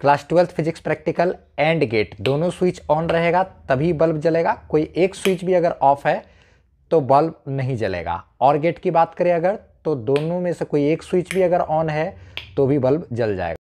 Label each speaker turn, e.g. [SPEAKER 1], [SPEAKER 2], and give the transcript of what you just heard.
[SPEAKER 1] class twelfth physics practical and gate दोनों switch on रहेगा तभी बल्ब जलेगा कोई एक स्विच भी अगर ऑफ है तो बल्ब नहीं जलेगा और गेट की बात करें अगर तो दोनों में से कोई एक स्विच भी अगर ऑन है तो भी बल्ब जल जाएगा